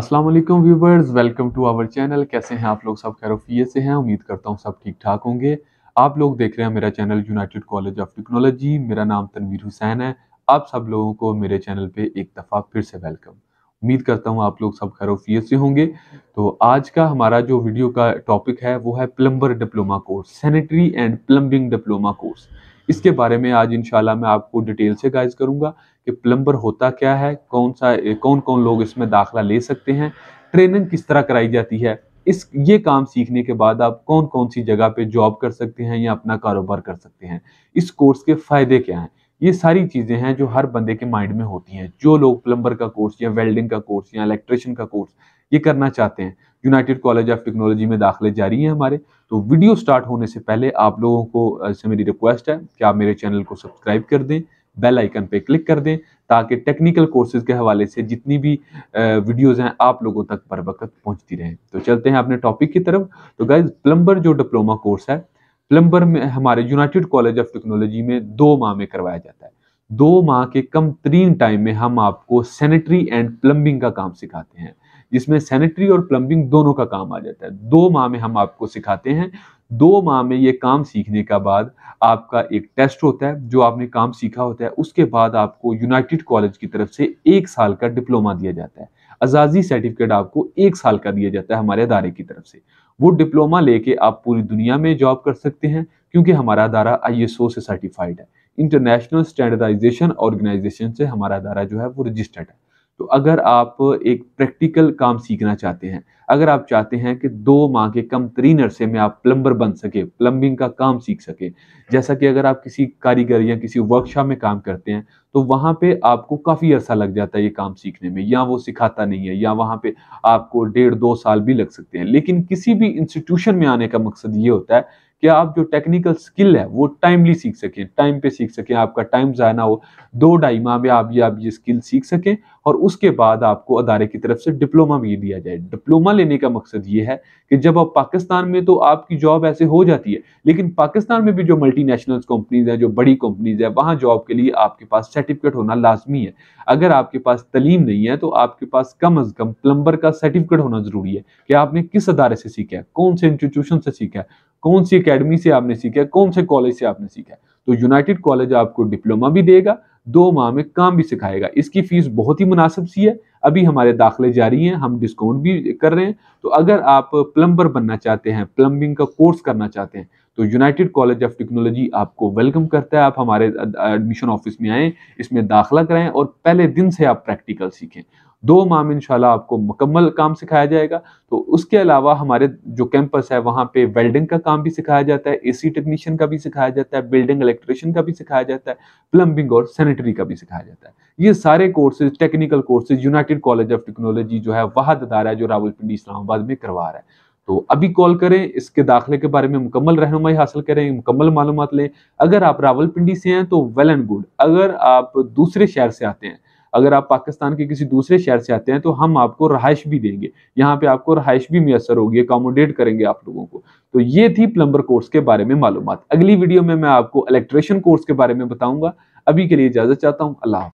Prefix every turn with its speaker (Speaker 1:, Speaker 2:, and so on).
Speaker 1: अस्सलाम वालेकुम viewers welcome to our channel कैसे हैं आप लोग सब खैरफियत से हैं उम्मीद करता हूँ सब ठीक ठाक होंगे आप लोग देख रहे हैं मेरा channel United College of Technology मेरा नाम तनवीर हुसैन है आप सब लोगों को मेरे चैनल पे एक दफ़ा फिर से वेलकम उम्मीद करता हूँ आप लोग सब खैरफियत से होंगे तो आज का हमारा जो वीडियो का टॉपिक है वो है plumber diploma course sanitary and plumbing diploma course इसके बारे में आज इंशाल्लाह मैं आपको डिटेल से गाइज करूंगा कि प्लम्बर होता क्या है कौन सा कौन कौन लोग इसमें दाखिला ले सकते हैं ट्रेनिंग किस तरह कराई जाती है इस ये काम सीखने के बाद आप कौन कौन सी जगह पे जॉब कर सकते हैं या अपना कारोबार कर सकते हैं इस कोर्स के फ़ायदे क्या हैं ये सारी चीज़ें हैं जो हर बंदे के माइंड में होती हैं जो लोग प्लम्बर का कोर्स या वेल्डिंग का कोर्स या इलेक्ट्रिशियन का कोर्स ये करना चाहते हैं यूनाइटेड कॉलेज ऑफ टेक्नोलॉजी में दाखिले जारी हैं हमारे तो वीडियो स्टार्ट होने से पहले आप लोगों को से मेरी रिक्वेस्ट है कि आप मेरे चैनल को सब्सक्राइब कर दें बेल आइकन पे क्लिक कर दें ताकि टेक्निकल कोर्सेज के हवाले से जितनी भी वीडियोस हैं आप लोगों तक बर वक्त पहुँचती रहें तो चलते हैं अपने टॉपिक की तरफ तो गाइज प्लम्बर जो डिप्लोमा कोर्स है प्लम्बर में हमारे यूनाइटेड कॉलेज ऑफ टेक्नोलॉजी में दो माह में करवाया जाता है दो माह के कम तरीन टाइम में हम आपको सैनिटरी एंड प्लम्बिंग का काम सिखाते हैं जिसमें सैनिटरी और प्लम्बिंग दोनों का काम आ जाता है दो माह में हम आपको सिखाते हैं दो माह में ये काम सीखने का बाद आपका एक टेस्ट होता है जो आपने काम सीखा होता है उसके बाद आपको यूनाइटेड कॉलेज की तरफ से एक साल का डिप्लोमा दिया जाता है आज़ादी सर्टिफिकेट आपको एक साल का दिया जाता है हमारे अदारे की तरफ से वो डिप्लोमा लेके आप पूरी दुनिया में जॉब कर सकते हैं क्योंकि हमारा अदारा आई से सर्टिफाइड है इंटरनेशनल स्टैंडर्डाइजेशन ऑर्गेनाइजेशन से हमारा अदारा जो है वो रजिस्टर्ड है तो अगर आप एक प्रैक्टिकल काम सीखना चाहते हैं अगर आप चाहते हैं कि दो माह के कम तरीन अरसे में आप प्लम्बर बन सके प्लम्बिंग का काम सीख सके जैसा कि अगर आप किसी कारीगर या किसी वर्कशॉप में काम करते हैं तो वहाँ पे आपको काफ़ी अरसा लग जाता है ये काम सीखने में या वो सिखाता नहीं है या वहाँ पे आपको डेढ़ दो साल भी लग सकते हैं लेकिन किसी भी इंस्टीट्यूशन में आने का मकसद ये होता है कि आप जो टेक्निकल स्किल है वो टाइमली सीख सकें टाइम पे सीख सकें आपका टाइम जाए ना हो दो ढाई माह में आप ये आप ये स्किल सीख सकें और उसके बाद आपको अदारे की तरफ से डिप्लोमा भी दिया जाए डिप्लोमा लेने का मकसद ये है कि जब आप पाकिस्तान में तो आपकी जॉब ऐसे हो जाती है लेकिन पाकिस्तान में भी जो मल्टीनेशनल कंपनीज हैं जो बड़ी कंपनीज हैं वहाँ जॉब के लिए आपके पास सर्टिफिकेट होना लाजमी है अगर आपके पास तलीम नहीं है तो आपके पास कम अज़ कम प्लम्बर का सर्टिफिकेट होना ज़रूरी है कि आपने किस अदारे से सीखा है कौन से इंस्टीट्यूशन से सीखा है कौन सी अकेडमी से आपने सीखा है कौन से कॉलेज से आपने सीखा है तो यूनाइटेड कॉलेज आपको डिप्लोमा भी देगा दो माह में काम भी सिखाएगा इसकी फीस बहुत ही मुनासिब सी है अभी हमारे दाखिले जारी हैं हम डिस्काउंट भी कर रहे हैं तो अगर आप प्लम्बर बनना चाहते हैं प्लम्बिंग का कोर्स करना चाहते हैं तो यूनाइटेड कॉलेज ऑफ टेक्नोलॉजी आपको वेलकम करता है आप हमारे एडमिशन ऑफिस में आएँ इसमें दाखिला कराएं और पहले दिन से आप प्रैक्टिकल सीखें दो माह में इंशाल्लाह आपको मुकम्मल काम सिखाया जाएगा तो उसके अलावा हमारे जो कैंपस है वहाँ पे वेल्डिंग का काम भी सिखाया जाता है एसी टेक्नीशियन का भी सिखाया जाता है बिल्डिंग इलेक्ट्रिशियन का भी सिखाया जाता है प्लम्बिंग और सैनिटरी का भी सिखाया जाता है ये सारे courses technical courses United College of Technology जो है वह अदारा है जो पिंडी इस्लामाबाद में करवा रहा है तो अभी कॉल करें इसके दाखिले के बारे में मुकम्मल रहनुमाई हासिल करें मुकम्मल मालूम लें अगर आप रावलपिंडी से हैं तो वेल एंड गुड अगर आप दूसरे शहर से आते हैं अगर आप पाकिस्तान के किसी दूसरे शहर से आते हैं तो हम आपको रहाइश भी देंगे यहाँ पे आपको रहाइश भी मैसर होगी अकोमोडेट करेंगे आप लोगों को तो ये थी प्लम्बर कोर्स के बारे में मालूम अगली वीडियो में मैं आपको इलेक्ट्रेशन कोर्स के बारे में बताऊंगा अभी के लिए इजाजत चाहता हूँ अल्लाह